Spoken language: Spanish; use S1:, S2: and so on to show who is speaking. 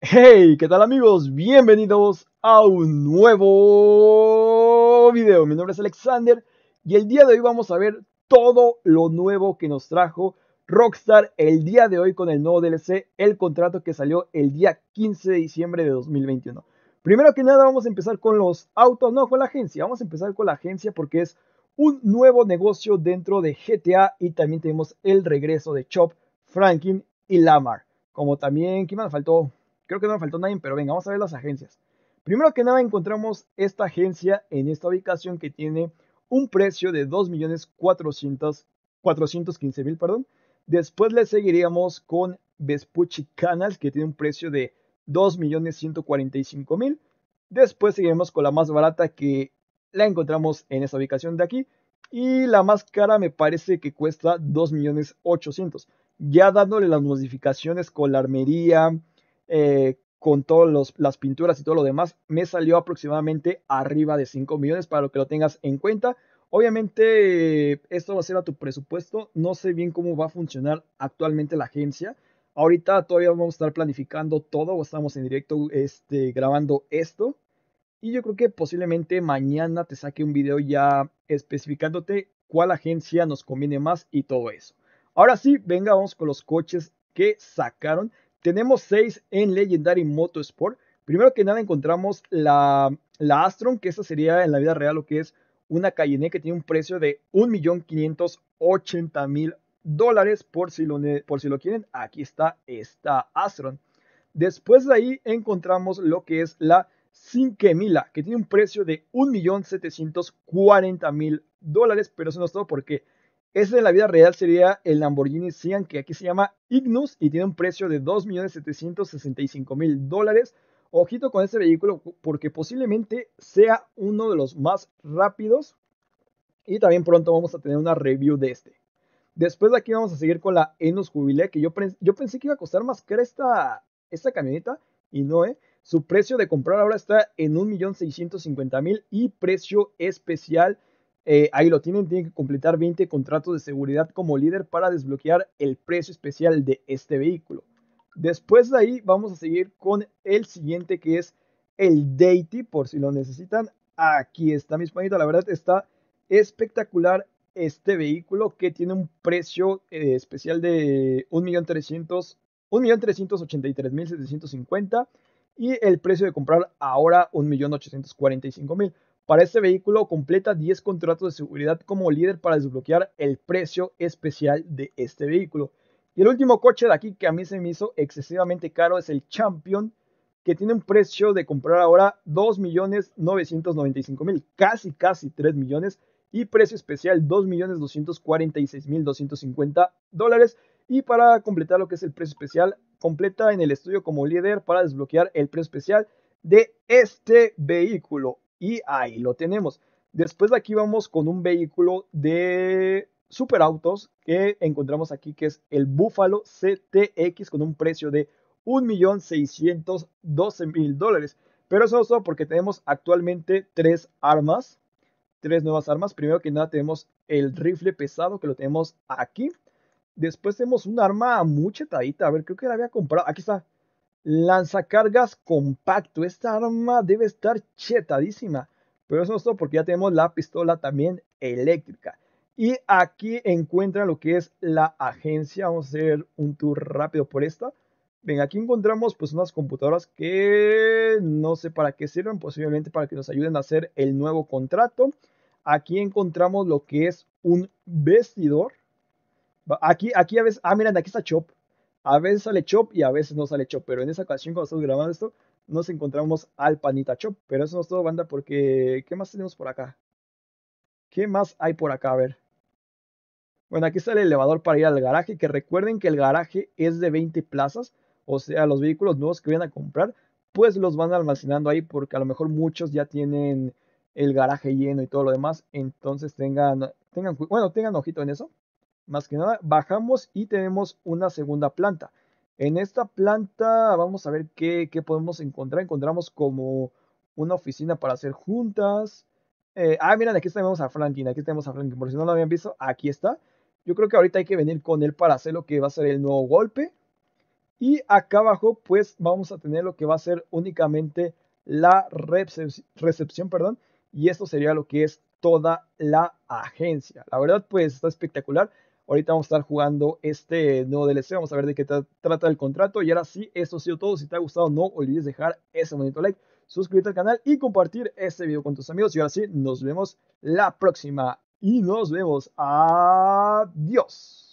S1: Hey, ¿qué tal amigos? Bienvenidos a un nuevo video. Mi nombre es Alexander y el día de hoy vamos a ver todo lo nuevo que nos trajo Rockstar el día de hoy con el nuevo DLC, el contrato que salió el día 15 de diciembre de 2021. Primero que nada vamos a empezar con los autos, no con la agencia, vamos a empezar con la agencia porque es un nuevo negocio dentro de GTA y también tenemos el regreso de Chop, Franklin y Lamar. Como también, ¿qué más faltó? creo que no me faltó nadie, pero venga, vamos a ver las agencias. Primero que nada encontramos esta agencia en esta ubicación que tiene un precio de 2.415.000, perdón. Después le seguiríamos con Vespucci Canals que tiene un precio de 2.145.000. Después seguiremos con la más barata que la encontramos en esta ubicación de aquí. Y la más cara me parece que cuesta 2.800.000. Ya dándole las modificaciones con la armería, eh, con todas las pinturas y todo lo demás, me salió aproximadamente arriba de 5 millones para lo que lo tengas en cuenta. Obviamente, esto va a ser a tu presupuesto. No sé bien cómo va a funcionar actualmente la agencia. Ahorita todavía vamos a estar planificando todo, estamos en directo este, grabando esto. Y yo creo que posiblemente mañana te saque un video ya especificándote cuál agencia nos conviene más y todo eso. Ahora sí, venga, vamos con los coches que sacaron. Tenemos seis en Legendary Motorsport. Primero que nada encontramos la, la Astron, que esa sería en la vida real lo que es una Cayenne que tiene un precio de 1.580.000 dólares por si, lo, por si lo quieren. Aquí está esta Astron. Después de ahí encontramos lo que es la 5.000 que tiene un precio de 1.740.000 dólares, pero eso no es todo porque este en la vida real sería el Lamborghini Sian, que aquí se llama Ignus y tiene un precio de 2.765.000 dólares. Ojito con este vehículo porque posiblemente sea uno de los más rápidos y también pronto vamos a tener una review de este. Después de aquí vamos a seguir con la Enos Jubilee, que yo, pensé que iba a costar más cara esta, esta camioneta y no, ¿eh? Su precio de comprar ahora está en 1.650.000 y precio especial eh, ahí lo tienen, tienen que completar 20 contratos de seguridad como líder para desbloquear el precio especial de este vehículo. Después de ahí vamos a seguir con el siguiente que es el Deity, por si lo necesitan. Aquí está mi esponjita, la verdad está espectacular este vehículo que tiene un precio eh, especial de 1.383.750 y el precio de comprar ahora 1.845.000. Para este vehículo completa 10 contratos de seguridad como líder para desbloquear el precio especial de este vehículo. Y el último coche de aquí que a mí se me hizo excesivamente caro es el Champion, que tiene un precio de comprar ahora 2.995.000, casi casi 3 millones, y precio especial 2.246.250 dólares. Y para completar lo que es el precio especial, completa en el estudio como líder para desbloquear el precio especial de este vehículo. Y ahí lo tenemos. Después de aquí vamos con un vehículo de superautos que encontramos aquí, que es el Buffalo CTX con un precio de 1.612.000 dólares. Pero eso es todo porque tenemos actualmente tres armas, tres nuevas armas. Primero que nada tenemos el rifle pesado que lo tenemos aquí. Después tenemos un arma muy chetadita. A ver, creo que la había comprado. Aquí está. Lanzacargas compacto. Esta arma debe estar chetadísima. Pero eso no es todo porque ya tenemos la pistola también eléctrica. Y aquí encuentra lo que es la agencia. Vamos a hacer un tour rápido por esta. Ven, aquí encontramos pues unas computadoras que no sé para qué sirven, posiblemente para que nos ayuden a hacer el nuevo contrato. Aquí encontramos lo que es un vestidor. Aquí, aquí a ah, miren, aquí está Chop. A veces sale Chop y a veces no sale Chop, pero en esa ocasión cuando estamos grabando esto, nos encontramos al panita Chop. Pero eso no es todo, banda, porque ¿qué más tenemos por acá? ¿Qué más hay por acá? A ver. Bueno, aquí está el elevador para ir al garaje, que recuerden que el garaje es de 20 plazas, o sea, los vehículos nuevos que vienen a comprar, pues los van almacenando ahí porque a lo mejor muchos ya tienen el garaje lleno y todo lo demás, entonces tengan, tengan bueno, tengan ojito en eso más que nada, bajamos y tenemos una segunda planta. En esta planta vamos a ver qué, podemos encontrar. Encontramos como una oficina para hacer juntas. Eh, ah, miren, aquí tenemos a Franklin, aquí tenemos a Franklin, por si no lo habían visto, aquí está. Yo creo que ahorita hay que venir con él para hacer lo que va a ser el nuevo golpe. Y acá abajo, pues vamos a tener lo que va a ser únicamente la recepción, perdón. Y esto sería lo que es toda la agencia. La verdad, pues está espectacular. Ahorita vamos a estar jugando este nuevo DLC, vamos a ver de qué trata el contrato. Y ahora sí, eso ha sido todo. Si te ha gustado, no olvides dejar ese bonito like, suscribirte al canal y compartir este video con tus amigos. Y ahora sí, nos vemos la próxima. Y nos vemos. Adiós.